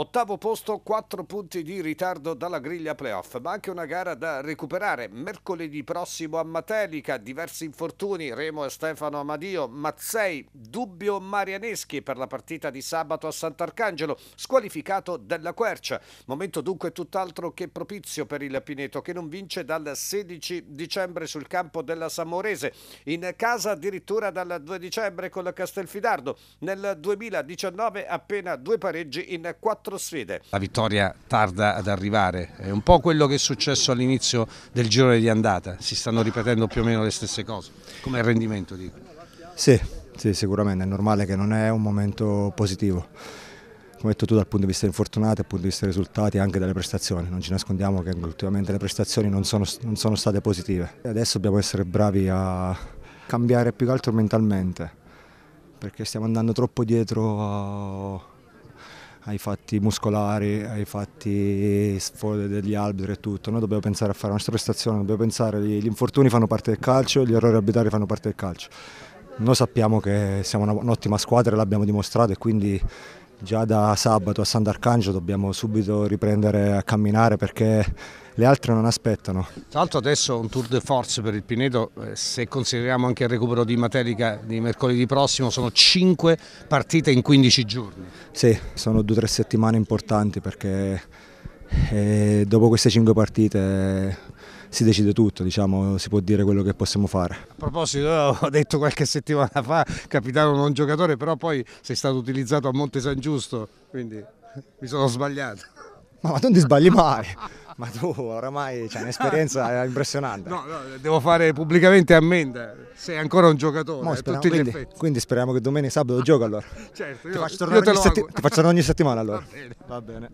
Ottavo posto, 4 punti di ritardo dalla griglia playoff, ma anche una gara da recuperare. Mercoledì prossimo a Matelica, diversi infortuni, Remo e Stefano Amadio, Mazzei, Dubbio Marianeschi per la partita di sabato a Sant'Arcangelo, squalificato della Quercia. Momento dunque tutt'altro che propizio per il Pineto, che non vince dal 16 dicembre sul campo della Samorese, in casa addirittura dal 2 dicembre con la Castelfidardo. Nel 2019 appena due pareggi in 4 quattro sfide. La vittoria tarda ad arrivare, è un po' quello che è successo all'inizio del girone di andata, si stanno ripetendo più o meno le stesse cose, come il rendimento dico. Sì, sì sicuramente, è normale che non è un momento positivo come detto tu dal punto di vista infortunati, dal punto di vista dei risultati e anche delle prestazioni. Non ci nascondiamo che ultimamente le prestazioni non sono, non sono, state positive. Adesso dobbiamo essere bravi a cambiare più che altro mentalmente, perché stiamo andando troppo dietro ai fatti muscolari, ai fatti degli alberi e tutto, noi dobbiamo pensare a fare la nostra prestazione, dobbiamo pensare che gli infortuni fanno parte del calcio, gli errori arbitrari fanno parte del calcio. Noi sappiamo che siamo un'ottima squadra e l'abbiamo dimostrato e quindi Già da sabato a Sant'Arcangelo dobbiamo subito riprendere a camminare perché le altre non aspettano. Tra l'altro adesso un tour de force per il Pineto, eh, se consideriamo anche il recupero di Materica di mercoledì prossimo, sono 5 partite in 15 giorni. Sì, sono due o tre settimane importanti perché e dopo queste cinque partite si decide tutto, diciamo, si può dire quello che possiamo fare. A proposito, ho detto qualche settimana fa, capitano non giocatore, però poi sei stato utilizzato a Monte San Giusto, quindi mi sono sbagliato. Ma, ma non ti sbagli mai, ma tu oramai hai un'esperienza impressionante. No, no, devo fare pubblicamente ammenda, sei ancora un giocatore, Mo, speriamo, quindi, quindi, speriamo che domenica e sabato gioca allora. Certo, ti, faccio ogni, setti- ti faccio tornare ogni settimana allora. Va bene. Va bene.